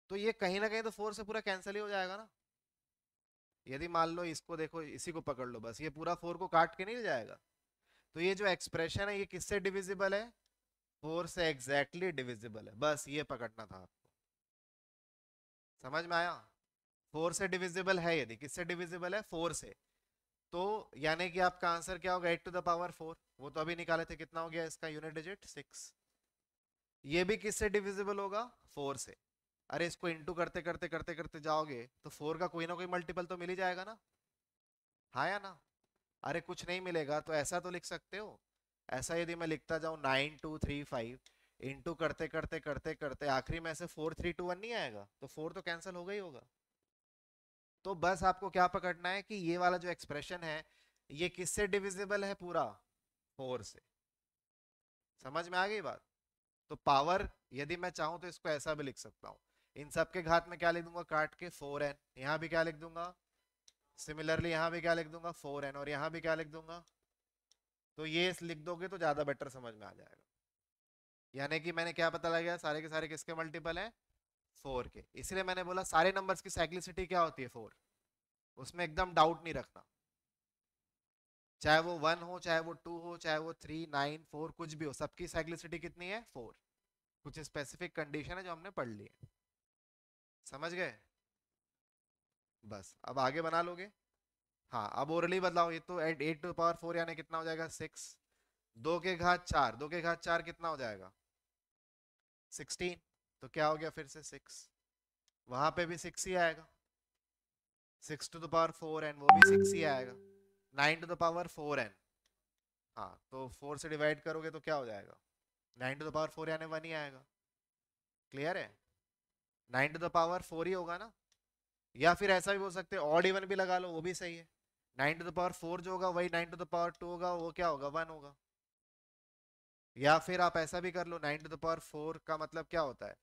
तो ये कहीं ना कहीं तो फोर से पूरा कैंसिल ही हो जाएगा ना यदि मान लो इसको देखो इसी को पकड़ लो बस ये पूरा फोर को काट के नहीं जाएगा तो ये जो एक्सप्रेशन है ये किससे डिविजिबल है फोर से एग्जैक्टली exactly डिविजिबल है बस ये पकड़ना था आपको समझ में आया फोर से डिविजिबल है यदि किससे डिविजिबल है फोर से तो यानी कि आपका आंसर क्या होगा eight to the power four वो तो अभी निकाले थे कितना हो गया इसका यूनिट डिजिट सिक्स ये भी किससे डिविजिबल होगा फोर से अरे इसको इंटू करते करते करते करते जाओगे तो फोर का कोई ना कोई मल्टीपल तो मिल ही जाएगा ना हाँ या ना अरे कुछ नहीं मिलेगा तो ऐसा तो लिख सकते हो ऐसा यदि मैं लिखता जाऊँ nine two three five into करते करते करते करते आखिरी में से फोर थ्री टू वन नहीं आएगा तो फोर तो कैंसिल हो गई होगा तो बस आपको क्या पकड़ना है कि ये वाला जो एक्सप्रेशन है ये किससे डिविजिबल है पूरा फोर से समझ में आ गई बात तो पावर यदि मैं चाहूं तो इसको ऐसा भी लिख सकता हूँ इन सब के घात में क्या लिख दूंगा काट के फोर एन यहाँ भी क्या लिख दूंगा सिमिलरली यहाँ भी क्या लिख दूंगा फोर एन और यहाँ भी क्या लिख दूंगा तो ये लिख दोगे तो ज्यादा बेटर समझ में आ जाएगा यानी कि मैंने क्या पता लगाया सारे के सारे किसके मल्टीपल है फोर के इसलिए मैंने बोला सारे नंबर्स की साइक्लिसिटी क्या होती है फोर उसमें एकदम डाउट नहीं रखना चाहे वो वन हो चाहे वो टू हो चाहे वो थ्री नाइन फोर कुछ भी हो सबकी साइक्लिसिटी कितनी है फोर कुछ स्पेसिफिक कंडीशन है जो हमने पढ़ ली है समझ गए बस अब आगे बना लोगे हाँ अब ओरली बदलाओ ये तो eight eight to power four यानी कितना हो जाएगा सिक्स दो के घात चार दो के घात चार कितना हो जाएगा सिक्सटीन तो क्या हो गया फिर से सिक्स वहां पे भी सिक्स ही आएगा six to the power four and वो भी सिक्स ही आएगा nine to the power four and हाँ तो फोर से डिवाइड करोगे तो क्या हो जाएगा nine to the power four यानी वन ही आएगा क्लियर है nine to the power four ही होगा ना या फिर ऐसा भी बोल सकते हैं ऑड इवन भी लगा लो वो भी सही है nine to the power four जो होगा वही nine to the power two होगा वो क्या होगा वन होगा या फिर आप ऐसा भी कर लो nine to the power four का मतलब क्या होता है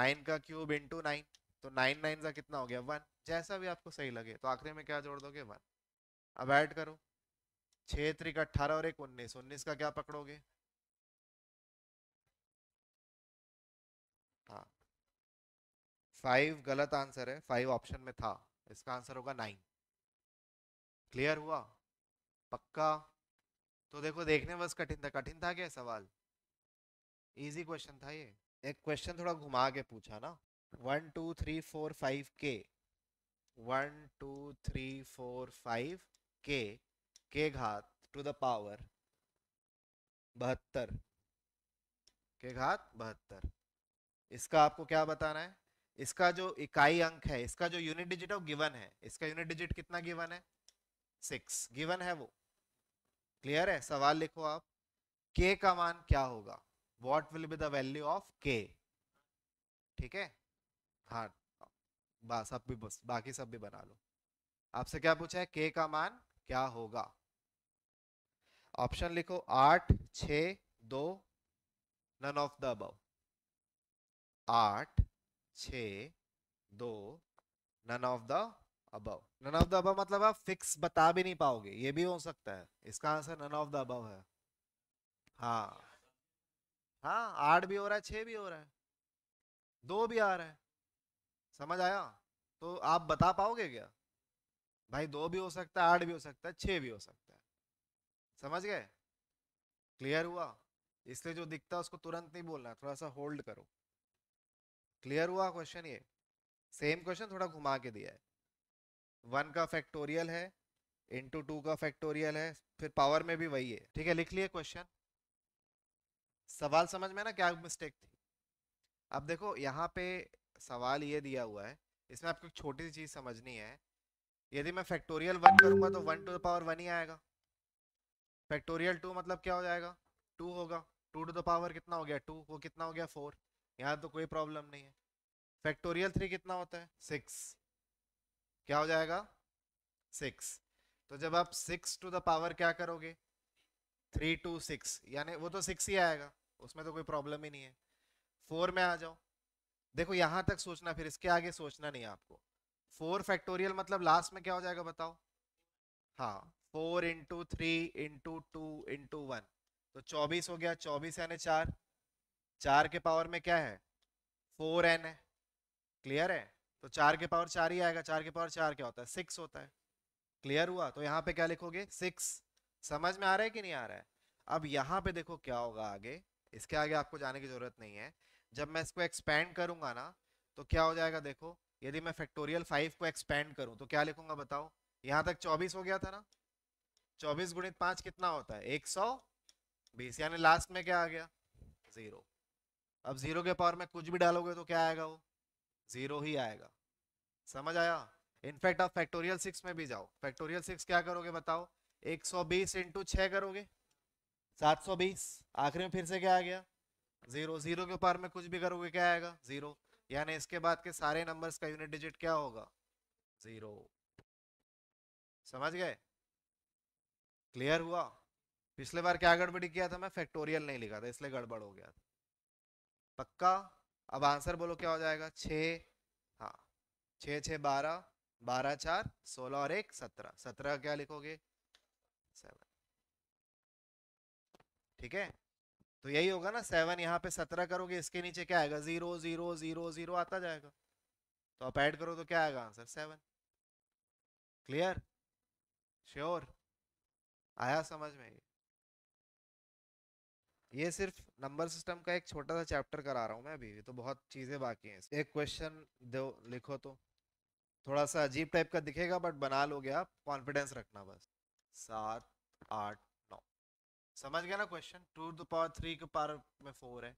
नाइन का क्यूब इंटू नाइन तो नाइन नाइन का कितना हो गया वन जैसा भी आपको सही लगे तो आखिरी में क्या जोड़ दोगे वन अब ऐड करो छह त्रिक अट्ठारह और एक उन्नीस उन्नीस का क्या पकड़ोगे हाँ फाइव गलत आंसर है फाइव ऑप्शन में था इसका आंसर होगा नाइन क्लियर हुआ पक्का तो देखो देखने में बस कठिन था कठिन था क्या सवाल इजी क्वेश्चन था ये एक क्वेश्चन थोड़ा घुमा के पूछा ना one two three four five के one two three four five के के घात टू द पावर बहत्तर के घात बहत्तर इसका आपको क्या बताना है इसका जो इकाई अंक है इसका जो यूनिट डिजिट है वो गिवन है इसका यूनिट डिजिट कितना गिवन है सिक्स गिवन है वो क्लियर है सवाल लिखो आप के का मान क्या होगा what will be the value of K ठीक है हाँ बा, सब भी बस बाकी सब भी बना लो आपसे क्या पूछा है के का मान क्या होगा ऑप्शन लिखो आठ छ दो नन ऑफ द अब आठ छ दो नन ऑफ द अब नन ऑफ द अब मतलब आप फिक्स बता भी नहीं पाओगे ये भी हो सकता है इसका आंसर नन ऑफ द अब है हाँ हाँ आठ भी हो रहा है छ भी हो रहा है दो भी आ रहा है समझ आया तो आप बता पाओगे क्या भाई दो भी हो सकता है आठ भी हो सकता है छ भी हो सकता है समझ गए क्लियर हुआ इसलिए जो दिखता है उसको तुरंत नहीं बोलना थोड़ा सा होल्ड करो क्लियर हुआ क्वेश्चन ये सेम क्वेश्चन थोड़ा घुमा के दिया है वन का फैक्टोरियल है इंटू टू का फैक्टोरियल है फिर पावर में भी वही है ठीक है लिख लिए क्वेश्चन सवाल समझ में ना क्या मिस्टेक थी अब देखो यहाँ पे सवाल ये दिया हुआ है इसमें आपको एक छोटी सी चीज़ समझनी है यदि मैं फैक्टोरियल वन करूंगा तो one to the power one ही आएगा फैक्टोरियल टू मतलब क्या हो जाएगा टू होगा टू टू द पावर कितना हो गया टू वो कितना हो गया फोर यहाँ तो कोई प्रॉब्लम नहीं है फैक्टोरियल थ्री कितना होता है सिक्स क्या हो जाएगा सिक्स तो जब आप सिक्स टू द पावर क्या करोगे थ्री टू सिक्स यानी वो तो सिक्स ही आएगा उसमें तो कोई प्रॉब्लम ही नहीं है फोर में आ जाओ देखो यहाँ तक सोचना फिर इसके आगे सोचना नहीं है आपको फोर फैक्टोरियल मतलब लास्ट में क्या हो जाएगा बताओ हाँ four into three into two into one तो चौबीस हो गया चौबीस एन है चार चार के पावर में क्या है फोर एन है क्लियर है तो चार के पावर चार ही आएगा चार के पावर चार क्या होता है सिक्स होता है क्लियर हुआ तो यहाँ पे क्या लिखोगे सिक्स समझ में आ रहा है कि नहीं आ रहा है अब यहाँ पे देखो क्या होगा आगे इसके आगे आपको जाने की जरूरत नहीं है जब मैं इसको एक्सपेंड करूंगा ना तो क्या हो जाएगा देखो यदि मैं फैक्टोरियल फाइव को एक्सपेंड करूं तो क्या लिखूंगा बताओ यहां तक चौबीस हो गया था ना चौबीस गुणित पांच कितना होता है एक सौ बीस यानी लास्ट में क्या आ गया जीरो अब जीरो के पावर में कुछ भी डालोगे तो क्या आएगा वो जीरो ही आएगा समझ आया इनफैक्ट आप फैक्टोरियल सिक्स में भी जाओ फैक्टोरियल सिक्स क्या करोगे बताओ एक सौ बीस इंटू छ करोगे सात सौ बीस आखिरी में फिर से क्या आ गया जीरो जीरो के पार में कुछ भी करोगे क्या आएगा जीरो यानी इसके बाद के सारे नंबर्स का यूनिट डिजिट क्या होगा जीरो समझ गए क्लियर हुआ पिछले बार क्या गड़बड़ी किया था मैं फैक्टोरियल नहीं लिखा था इसलिए गड़बड़ हो गया था पक्का अब आंसर बोलो क्या हो जाएगा छ हाँ छ छ बारह बारह चार सोलह और एक सत्रह सत्रह क्या लिखोगे सेवन ठीक है तो यही होगा ना सेवन यहाँ पे सत्रह करोगे इसके नीचे क्या आएगा जीरो जीरो जीरो जीरो आता जाएगा तो आप ऐड करो तो क्या आएगा आंसर सेवन क्लियर श्योर आया समझ में ये सिर्फ नंबर सिस्टम का एक छोटा सा चैप्टर करा रहा हूँ मैं अभी तो बहुत चीज़ें बाकी हैं एक क्वेश्चन दो लिखो तो थोड़ा सा अजीब टाइप का दिखेगा बट बना लोगे आप कॉन्फिडेंस रखना बस सात आठ समझ गया ना question two to power three के पावर में फोर है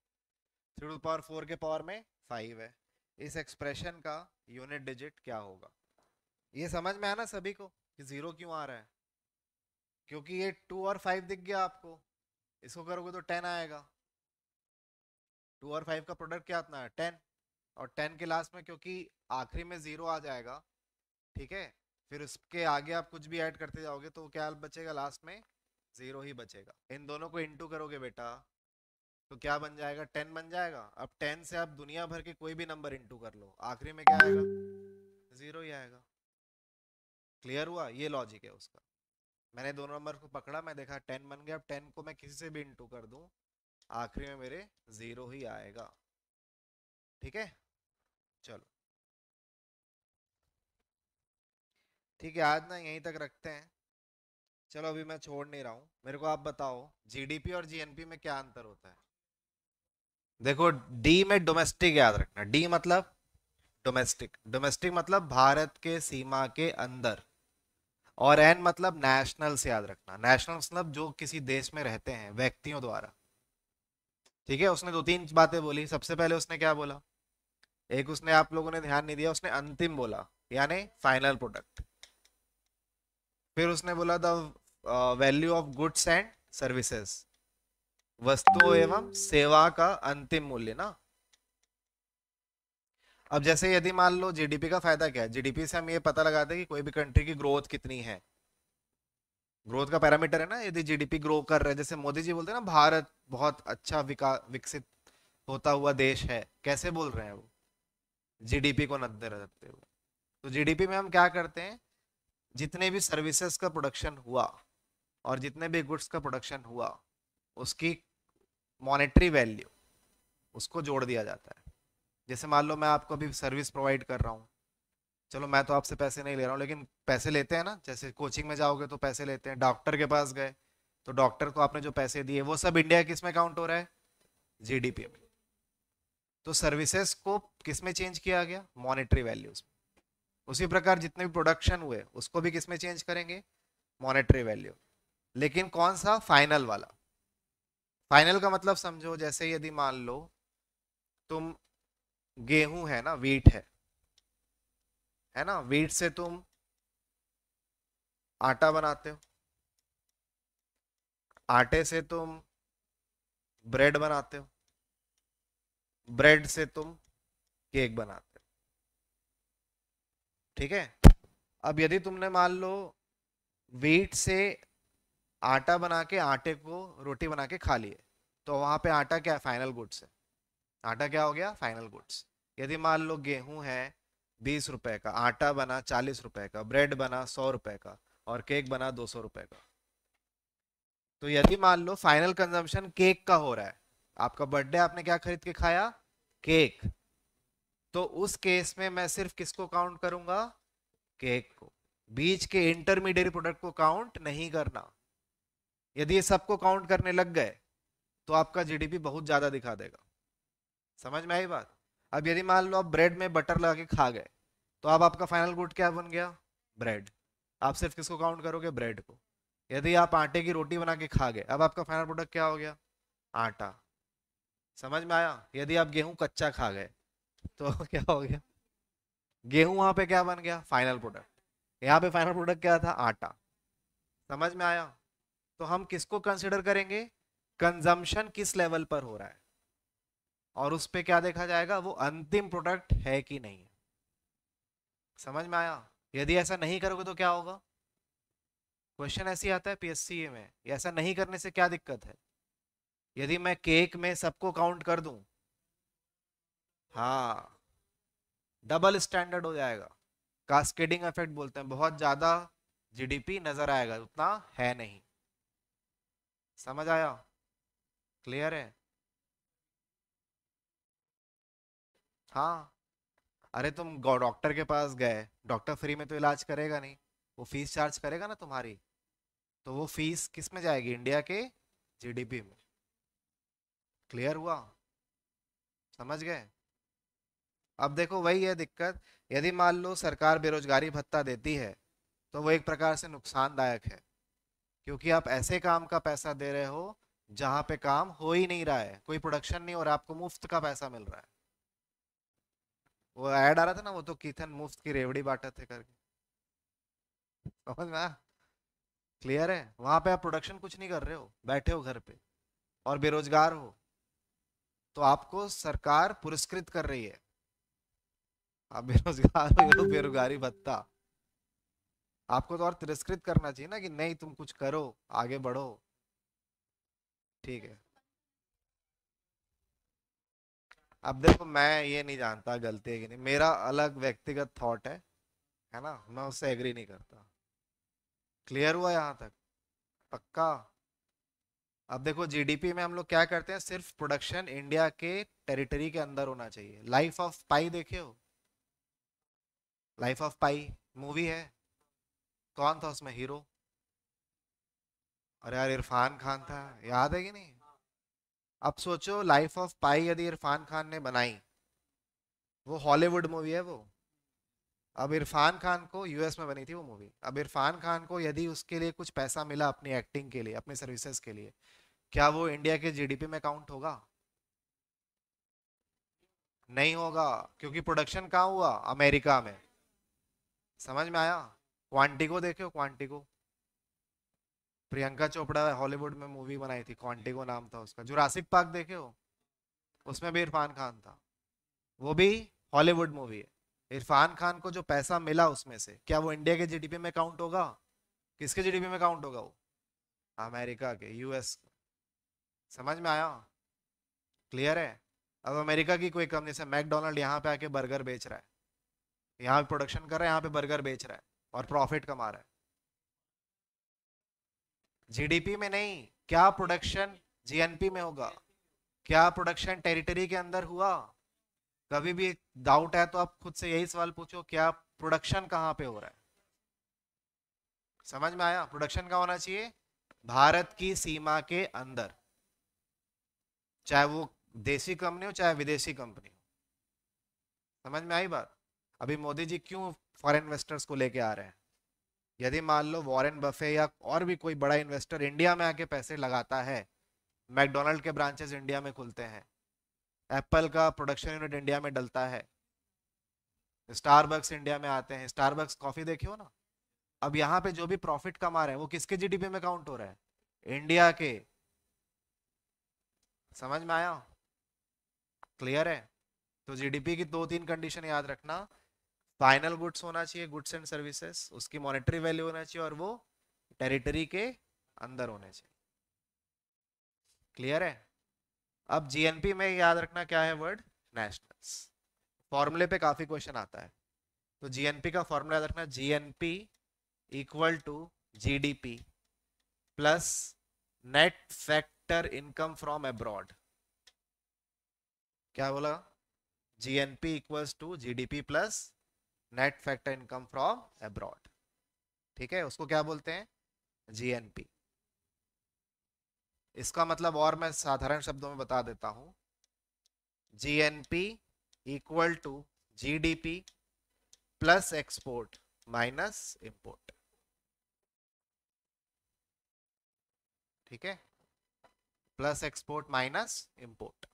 थ्री टू पावर फोर के पावर में फाइव है इस एक्सप्रेशन का यूनिट डिजिट क्या होगा ये समझ में आना सभी को कि जीरो क्यों आ रहा है क्योंकि ये टू और फाइव दिख गया आपको इसको करोगे तो टेन आएगा टू और फाइव का प्रोडक्ट क्या आता है टेन और टेन के लास्ट में क्योंकि आखिरी में जीरो आ जाएगा ठीक है फिर उसके आगे आप कुछ भी ऐड करते जाओगे तो क्या बचेगा लास्ट में जीरो ही बचेगा इन दोनों को इंटू करोगे बेटा तो क्या बन जाएगा टेन बन जाएगा अब टेन से आप दुनिया भर के कोई भी नंबर इंटू कर लो आखिरी में क्या आएगा जीरो ही आएगा क्लियर हुआ ये लॉजिक है उसका मैंने दोनों नंबर को पकड़ा मैं देखा टेन बन गया अब टेन को मैं किसी से भी इंटू कर दूं आखिरी में मेरे जीरो ही आएगा ठीक है चलो ठीक है आज ना यहीं तक रखते हैं चलो अभी मैं छोड़ नहीं रहा हूँ मेरे को आप बताओ जीडीपी और जीएनपी में क्या अंतर होता है देखो डी में डोमेस्टिक याद रखना डी मतलब डोमेस्टिक डोमेस्टिक मतलब भारत के सीमा के अंदर और एन मतलब नेशनल्स याद रखना नेशनल मतलब जो किसी देश में रहते हैं व्यक्तियों द्वारा ठीक है उसने दो तीन बातें बोली सबसे पहले उसने क्या बोला एक उसने आप लोगों ने ध्यान नहीं दिया उसने अंतिम बोला यानी फाइनल प्रोडक्ट फिर उसने बोला the value of goods and services वस्तु एवं सेवा का अंतिम मूल्य ना अब जैसे यदि मान लो जीडीपी का फायदा क्या है जीडीपी से हम ये पता लगाते हैं कि कोई भी कंट्री की ग्रोथ कितनी है ग्रोथ का पैरामीटर है ना यदि जीडीपी ग्रो कर रहे जैसे मोदी जी बोलते हैं ना भारत बहुत अच्छा विकसित होता हुआ देश है कैसे बोल रहे हैं वो जीडीपी को नजर रखते हुए तो जीडीपी में हम क्या करते हैं जितने भी सर्विसेज का प्रोडक्शन हुआ और जितने भी गुड्स का प्रोडक्शन हुआ उसकी मॉनेटरी वैल्यू उसको जोड़ दिया जाता है जैसे मान लो मैं आपको अभी सर्विस प्रोवाइड कर रहा हूँ चलो मैं तो आपसे पैसे नहीं ले रहा हूँ लेकिन पैसे लेते हैं ना जैसे कोचिंग में जाओगे तो पैसे लेते हैं डॉक्टर के पास गए तो डॉक्टर को आपने जो पैसे दिए वो सब इंडिया किस में काउंट हो रहा है जीडीपी में तो सर्विसेज को किस में चेंज किया गया मॉनेटरी वैल्यूज उसी प्रकार जितने भी प्रोडक्शन हुए उसको भी किस में चेंज करेंगे मॉनेटरी वैल्यू लेकिन कौन सा फाइनल वाला फाइनल का मतलब समझो जैसे यदि मान लो तुम गेहूं है ना वीट है है ना वीट से तुम आटा बनाते हो आटे से तुम ब्रेड बनाते हो ब्रेड से तुम केक बनाते हो ठीक है अब यदि तुमने मान लो वीट से आटा बना के आटे को रोटी बना के खा लिए तो वहां पे आटा क्या है फाइनल गुड्स है आटा क्या हो गया फाइनल गुड्स यदि मान लो गेहूं है बीस रुपए का आटा बना चालीस रुपए का ब्रेड बना सौ रुपए का और केक बना दो सौ रुपए का तो यदि मान लो फाइनल कंजम्पशन केक का हो रहा है आपका बर्थडे आपने क्या खरीद के खाया केक तो उस केस में मैं सिर्फ किसको काउंट करूंगा केक को बीच के इंटरमीडिएट प्रोडक्ट को काउंट नहीं करना यदि ये सबको काउंट करने लग गए तो आपका जीडीपी बहुत ज्यादा दिखा देगा समझ में आई बात अब यदि मान लो आप ब्रेड में बटर लगा के खा गए तो अब आपका फाइनल गुड क्या बन गया ब्रेड आप सिर्फ किसको काउंट करोगे ब्रेड को यदि आप आटे की रोटी बना के खा गए अब आपका फाइनल प्रोडक्ट क्या हो गया आटा समझ में आया यदि आप गेहूं कच्चा खा गए तो क्या हो गया गेहूं वहां पे क्या बन गया फाइनल प्रोडक्ट यहाँ पे फाइनल प्रोडक्ट क्या था आटा समझ में आया तो हम किसको कंसिडर करेंगे कंजम्पशन किस लेवल पर हो रहा है और उस पर क्या देखा जाएगा वो अंतिम प्रोडक्ट है कि नहीं समझ में आया यदि ऐसा नहीं करोगे तो क्या होगा क्वेश्चन ऐसे आता है पीएससी में ऐसा नहीं करने से क्या दिक्कत है यदि मैं केक में सबको काउंट कर दूं हाँ डबल स्टैंडर्ड हो जाएगा कास्केडिंग इफेक्ट बोलते हैं बहुत ज्यादा जीडीपी नजर आएगा उतना है नहीं समझ आया क्लियर है हाँ अरे तुम डॉक्टर के पास गए डॉक्टर फ्री में तो इलाज करेगा नहीं वो फीस चार्ज करेगा ना तुम्हारी तो वो फीस किस में जाएगी इंडिया के जीडीपी में क्लियर हुआ समझ गए अब देखो वही है दिक्कत यदि मान लो सरकार बेरोजगारी भत्ता देती है तो वो एक प्रकार से नुकसानदायक है क्योंकि आप ऐसे काम का पैसा दे रहे हो जहाँ पे काम हो ही नहीं रहा है कोई प्रोडक्शन नहीं और आपको मुफ्त का पैसा मिल रहा है वो ऐड आ रहा था ना वो तो कीथन मुफ्त की रेवड़ी बांटे थे करके समझ में क्लियर है वहां पे आप प्रोडक्शन कुछ नहीं कर रहे हो बैठे हो घर पे और बेरोजगार हो तो आपको सरकार पुरस्कृत कर रही है आप बेरोजगार हो तो हाँ। बेरोजगारी भत्ता आपको तो और तिरस्कृत करना चाहिए ना कि नहीं तुम कुछ करो आगे बढ़ो ठीक है अब देखो मैं ये नहीं जानता गलती है कि नहीं मेरा अलग व्यक्तिगत थॉट है है ना मैं उससे एग्री नहीं करता क्लियर हुआ यहाँ तक पक्का अब देखो जीडीपी में हम लोग क्या करते हैं सिर्फ प्रोडक्शन इंडिया के टेरिटरी के अंदर होना चाहिए लाइफ ऑफ पाई देखे हो लाइफ ऑफ पाई मूवी है कौन था उसमें हीरो अरे यार इरफान खान था याद है कि नहीं अब सोचो लाइफ ऑफ पाई यदि इरफान खान ने बनाई वो हॉलीवुड मूवी है वो अब इरफान खान को यूएस में बनी थी वो मूवी अब इरफान खान को यदि उसके लिए कुछ पैसा मिला अपनी एक्टिंग के लिए अपनी सर्विसेज के लिए क्या वो इंडिया के जीडीपी में काउंट होगा नहीं होगा क्योंकि प्रोडक्शन कहाँ हुआ अमेरिका में समझ में आया क्वांटिको देखे हो क्वांटिको प्रियंका चोपड़ा हॉलीवुड में मूवी बनाई थी क्वांटिको नाम था उसका जुरासिक पार्क देखे हो उसमें भी इरफान खान था वो भी हॉलीवुड मूवी है इरफान खान को जो पैसा मिला उसमें से क्या वो इंडिया के जीडीपी में काउंट होगा किसके जीडीपी में काउंट होगा वो अमेरिका के यूएस समझ में आया क्लियर है अब अमेरिका की कोई कंपनी से मैकडोनल्ड यहाँ पे आके बर्गर बेच रहा है यहाँ पे प्रोडक्शन कर रहा है यहाँ पे बर्गर बेच रहा है और प्रॉफिट कमा रहा है जीडीपी में नहीं क्या प्रोडक्शन जीएनपी में होगा क्या प्रोडक्शन टेरिटरी के अंदर हुआ कभी भी डाउट है तो आप खुद से यही सवाल पूछो क्या प्रोडक्शन कहाँ पे हो रहा है समझ में आया प्रोडक्शन का होना चाहिए भारत की सीमा के अंदर चाहे वो देसी कंपनी हो चाहे विदेशी कंपनी हो समझ में आई बात अभी मोदी जी क्यों फॉरेन इन्वेस्टर्स को लेके आ रहे हैं यदि मान लो वॉरेन बफे या और भी कोई बड़ा इन्वेस्टर इंडिया में आके पैसे लगाता है मैकडोनल्ड के ब्रांचेस इंडिया में खुलते हैं एप्पल का प्रोडक्शन यूनिट इंडिया में डलता है स्टारबक्स इंडिया में आते हैं स्टारबक्स कॉफी देखियो ना अब यहाँ पे जो भी प्रॉफिट कमा रहे हैं वो किसके जीडीपी में काउंट हो रहा है इंडिया के समझ में आया क्लियर है तो जीडीपी की दो तीन कंडीशन याद रखना फाइनल गुड्स होना चाहिए गुड्स एंड सर्विसेस उसकी मॉनेटरी वैल्यू होना चाहिए और वो टेरिटरी के अंदर होने चाहिए क्लियर है अब जीएनपी में याद रखना क्या है वर्ड नेशनल्स फॉर्मूले पे काफी क्वेश्चन आता है तो जीएनपी का फॉर्मूला याद रखना GNP equal to GDP plus net factor income from abroad क्या बोला GNP equals to GDP plus net factor income from abroad ठीक है उसको क्या बोलते हैं जीएनपी इसका मतलब और मैं साधारण शब्दों में बता देता हूं GNP equal to GDP plus export minus import ठीक है प्लस एक्सपोर्ट माइनस इंपोर्ट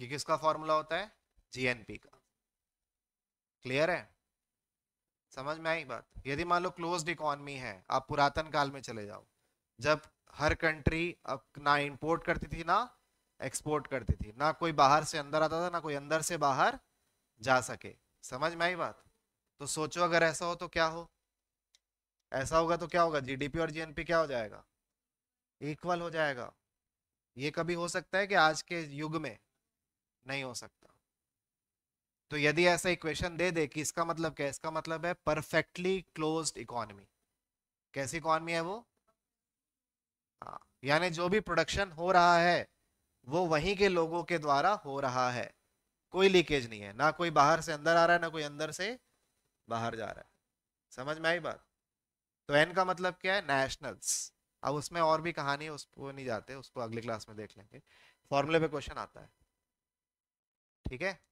ये किसका फॉर्मूला होता है जीएनपी का क्लियर है समझ में आई बात यदि मान लो क्लोज इकोनमी है आप पुरातन काल में चले जाओ जब हर कंट्री अब ना इंपोर्ट करती थी ना एक्सपोर्ट करती थी ना कोई बाहर से अंदर आता था ना कोई अंदर से बाहर जा सके समझ में आई बात तो सोचो अगर ऐसा हो तो क्या हो ऐसा होगा तो क्या होगा जीडीपी और जीएनपी क्या हो जाएगा इक्वल हो जाएगा ये कभी हो सकता है कि आज के युग में नहीं हो सकता तो यदि ऐसा इक्वेशन दे दे कि इसका मतलब क्या इसका मतलब है परफेक्टली क्लोज इकोनॉमी कैसी इकोनॉमी है वो हाँ, यानी जो भी प्रोडक्शन हो रहा है वो वहीं के लोगों के द्वारा हो रहा है कोई लीकेज नहीं है ना कोई बाहर से अंदर आ रहा है ना कोई अंदर से बाहर जा रहा है समझ में आई बात तो एन का मतलब क्या है नेशनल्स अब उसमें और भी कहानी है उसको नहीं जाते उसको अगली क्लास में देख लेंगे फॉर्मूले पे क्वेश्चन आता है ठीक है